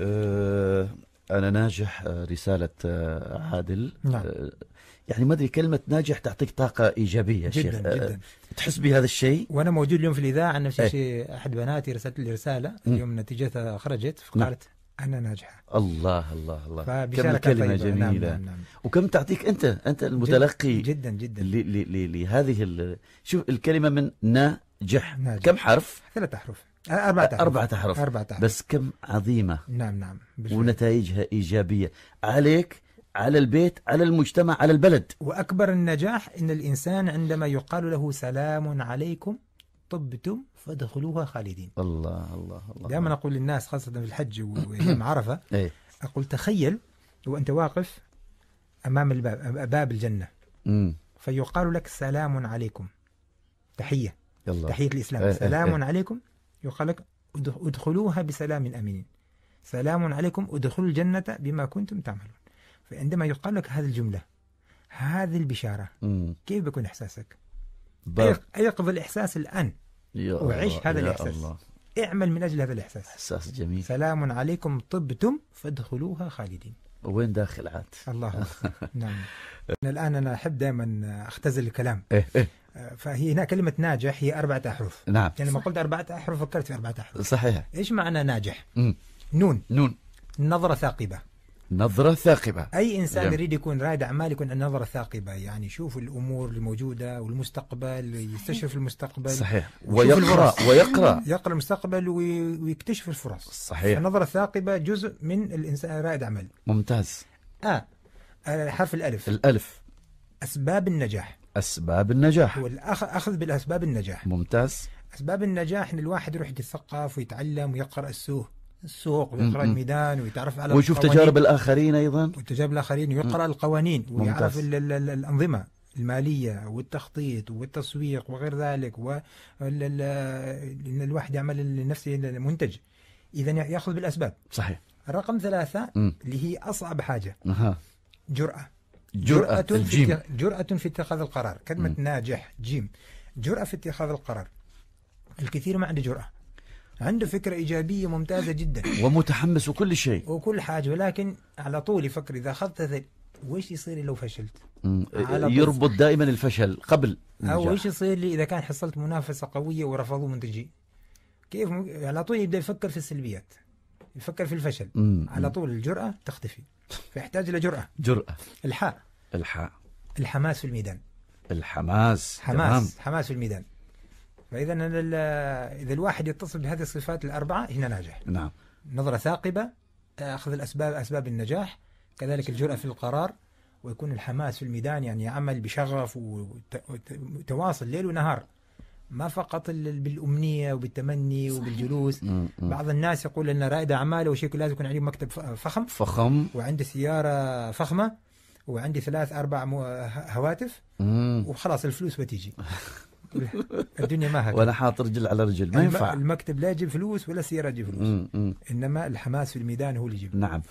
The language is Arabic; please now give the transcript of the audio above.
آه، انا ناجح آه، رساله آه، عادل نعم. يعني ما ادري كلمه ناجح تعطيك طاقه ايجابيه جدا شيخ. جدا تحس بهذا الشيء وانا موجود اليوم في الاذاعه نفس إيه. الشيء احد بناتي رسلت لي رساله اليوم نتيجتها خرجت نعم. فقالت انا ناجحه الله الله الله كم كلمه طيبة. نعم، جميله نعم نعم نعم. وكم تعطيك انت انت المتلقي جدا جدا لهذه شوف الكلمه من ناجح, ناجح. كم حرف ثلاثة احرف أربعة أحرف أربعة أحرف أربعة أحرف بس كم عظيمة نعم نعم بالفعل. ونتائجها إيجابية عليك على البيت على المجتمع على البلد وأكبر النجاح أن الإنسان عندما يقال له سلام عليكم طبتم فادخلوها خالدين الله الله الله دائما أقول للناس خاصة في الحج ويوم عرفة إيه. أقول تخيل وأنت واقف أمام الباب باب الجنة م. فيقال لك سلام عليكم تحية يلا. تحية الإسلام إيه، إيه، سلام عليكم يقال لك ادخلوها بسلام أمين سلام عليكم ادخلوا الجنة بما كنتم تعملون فعندما يقال لك هذه الجملة هذه البشارة مم. كيف بيكون إحساسك بر... أيقظ الإحساس الآن وعيش هذا الإحساس الله. اعمل من أجل هذا الإحساس إحساس جميل سلام عليكم طبتم فادخلوها خالدين وين داخل عاد الله نعم الآن أنا أحب دائما أختزل الكلام إيه إيه فهي هنا كلمة ناجح هي أربعة أحرف نعم يعني لما قلت أربعة أحرف فكرت في أربعة أحرف صحيح إيش معنى ناجح؟ مم. نون نون نظرة ثاقبة نظرة ثاقبة أي إنسان جميل. يريد يكون رائد أعمال يكون عنده نظرة ثاقبة يعني يشوف الأمور الموجودة والمستقبل يستشرف المستقبل صحيح ويقرأ ويقرأ يقرأ المستقبل ويكتشف الفرص صحيح النظرة الثاقبة جزء من الإنسان رائد أعمال ممتاز آه, آه، حرف الألف الألف أسباب النجاح أسباب النجاح والأخذ بالأسباب النجاح ممتاز أسباب النجاح إن الواحد يروح يتثقف ويتعلم ويقرأ السوق السوق ويقرأ الميدان ويتعرف على ويشوف تجارب الآخرين أيضا وتجارب الآخرين ويقرأ القوانين ويعرف الأنظمة المالية والتخطيط والتسويق وغير ذلك و ان الواحد يعمل لنفسه منتج إذا يأخذ بالأسباب صحيح رقم ثلاثة م. اللي هي أصعب حاجة اها جرأة جرأة الجيم جرأة في اتخاذ القرار كلمة م. ناجح جيم جرأة في اتخاذ القرار الكثير ما عنده جرأة عنده فكرة إيجابية ممتازة جدا ومتحمس وكل شيء وكل حاجة ولكن على طول يفكر إذا أخذت وش يصير لو فشلت يربط دائما الفشل قبل أو وش يصير لي إذا كان حصلت منافسة قوية ورفضوا منتجي كيف على طول يبدأ يفكر في السلبيات يفكر في الفشل مم. على طول الجرأة تختفي فيحتاج إلى جرأة جرأة الحاء الحاء الحماس في الميدان الحماس حماس جمام. حماس في الميدان فإذا إذا الواحد يتصل بهذه الصفات الأربعة هنا ناجح نعم نظرة ثاقبة أخذ الأسباب أسباب النجاح كذلك الجرأة في القرار ويكون الحماس في الميدان يعني عمل بشغف وتواصل ليل ونهار ما فقط بالامنيه وبالتمني صحيح. وبالجلوس بعض الناس يقول ان رائد اعمال او شيء لازم يكون عنده مكتب فخم فخم وعنده سياره فخمه وعندي ثلاث اربع هواتف وخلاص الفلوس بتيجي الدنيا ما هكذا وانا حاط رجل على رجل ما ينفع المكتب لا يجيب فلوس ولا السياره تجيب فلوس انما الحماس في الميدان هو اللي يجيب نعم